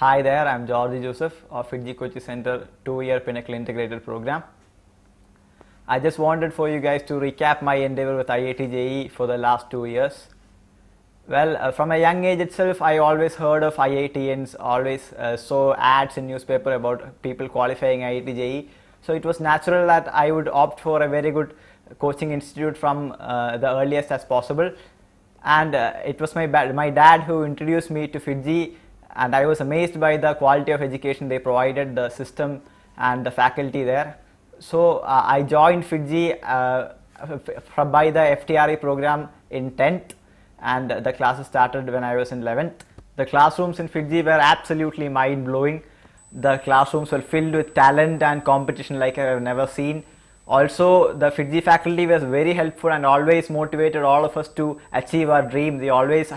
Hi there, I'm George Joseph of Fiji Kochi Center two-year Pinnacle Integrated Program. I just wanted for you guys to recap my endeavor with IIT for the last two years. Well, uh, from a young age itself, I always heard of IITians, always uh, saw ads in newspaper about people qualifying IIT So it was natural that I would opt for a very good coaching institute from uh, the earliest as possible. And uh, it was my, my dad who introduced me to Fiji and I was amazed by the quality of education they provided, the system and the faculty there. So uh, I joined Fiji uh, by the FTRE program in 10th and the classes started when I was in 11th. The classrooms in Fiji were absolutely mind-blowing. The classrooms were filled with talent and competition like I have never seen. Also, the Fiji faculty was very helpful and always motivated all of us to achieve our dream. They always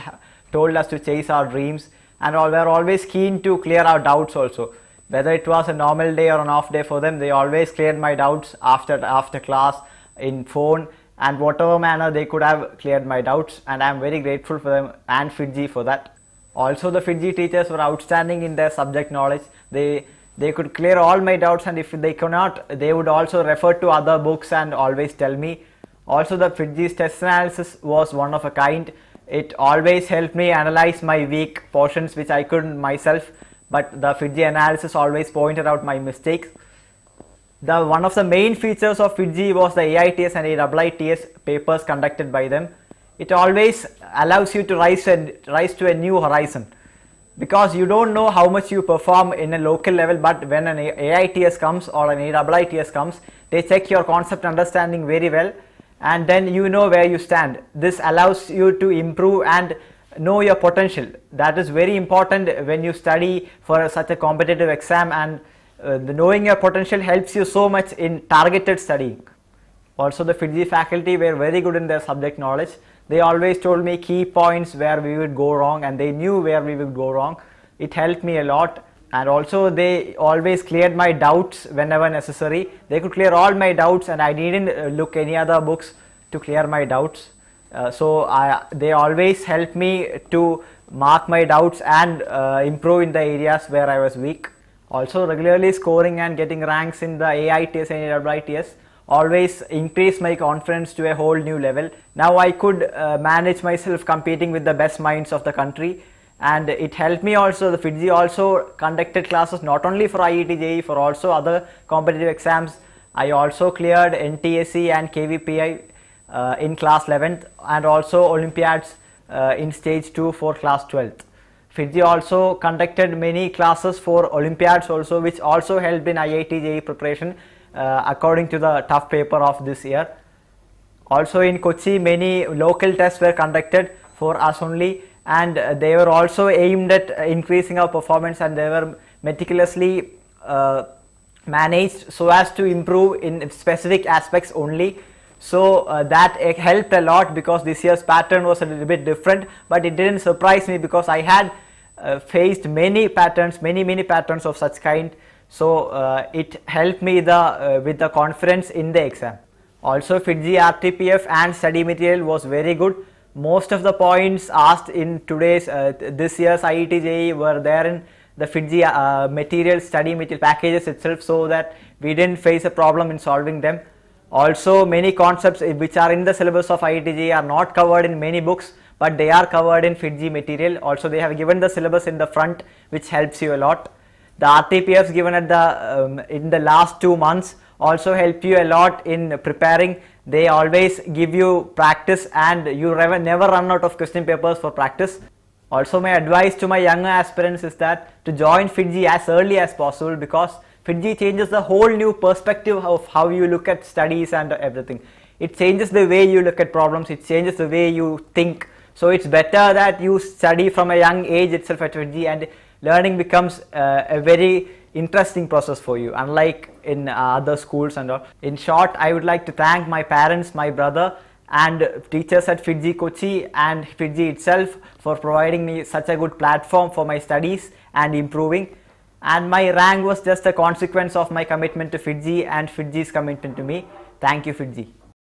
told us to chase our dreams and all, were always keen to clear our doubts also. Whether it was a normal day or an off day for them, they always cleared my doubts after after class in phone and whatever manner they could have cleared my doubts and I am very grateful for them and Fiji for that. Also the Fiji teachers were outstanding in their subject knowledge. They they could clear all my doubts and if they could not, they would also refer to other books and always tell me. Also the Fiji's test analysis was one of a kind. It always helped me analyze my weak portions which I couldn't myself, but the Fiji analysis always pointed out my mistakes. The one of the main features of Fiji was the AITS and AWITS papers conducted by them. It always allows you to rise and rise to a new horizon because you don't know how much you perform in a local level but when an AITS comes or an AWITS comes they check your concept understanding very well and then you know where you stand. This allows you to improve and know your potential. That is very important when you study for such a competitive exam and uh, knowing your potential helps you so much in targeted studying. Also the Fiji faculty were very good in their subject knowledge. They always told me key points where we would go wrong and they knew where we would go wrong. It helped me a lot and also they always cleared my doubts whenever necessary. They could clear all my doubts and I didn't uh, look any other books to clear my doubts. Uh, so I, they always helped me to mark my doubts and uh, improve in the areas where I was weak. Also regularly scoring and getting ranks in the AITS and AWITS always increase my confidence to a whole new level. Now I could uh, manage myself competing with the best minds of the country and it helped me also the Fiji also conducted classes not only for IET for also other competitive exams I also cleared NTSC and KVPI uh, in class 11th and also Olympiads uh, in stage 2 for class 12th. Fiji also conducted many classes for Olympiads also which also helped in IIT preparation uh, according to the tough paper of this year. Also in Kochi many local tests were conducted for us only and uh, they were also aimed at uh, increasing our performance and they were meticulously uh, managed so as to improve in specific aspects only. So uh, that helped a lot because this year's pattern was a little bit different, but it didn't surprise me because I had uh, faced many patterns, many many patterns of such kind. So it helped me the with the confidence in the exam. Also, Fiji RTPF and study material was very good most of the points asked in today's uh, this year's IETJ were there in the Fiji uh, material study material packages itself so that we didn't face a problem in solving them. Also many concepts eh, which are in the syllabus of IETJ are not covered in many books but they are covered in Fiji material. Also they have given the syllabus in the front which helps you a lot. The RTPFs given at the um, in the last two months also help you a lot in preparing they always give you practice and you never run out of question papers for practice. Also my advice to my younger aspirants is that to join Fiji as early as possible because Fiji changes the whole new perspective of how you look at studies and everything. It changes the way you look at problems, it changes the way you think. So it's better that you study from a young age itself at Fiji and learning becomes uh, a very interesting process for you unlike in uh, other schools and all in short i would like to thank my parents my brother and teachers at Fiji Kochi and Fiji itself for providing me such a good platform for my studies and improving. And my rank was just a consequence of my commitment to Fiji and Fiji's commitment to me. Thank you, Fiji.